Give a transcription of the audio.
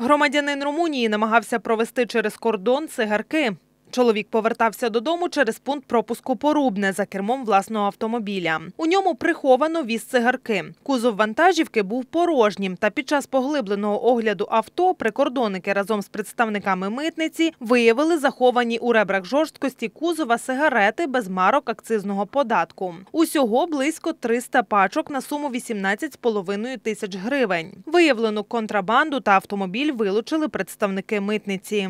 Громадянин Румунії намагався провести через кордон цигарки. Чоловік повертався додому через пункт пропуску порубне за кермом власного автомобіля. У ньому приховано віз цигарки. Кузов вантажівки був порожнім, та під час поглибленого огляду авто прикордонники разом з представниками митниці виявили заховані у ребрах жорсткості кузова сигарети без марок акцизного податку. Усього близько 300 пачок на суму 18,5 тисяч гривень. Виявлену контрабанду та автомобіль вилучили представники митниці.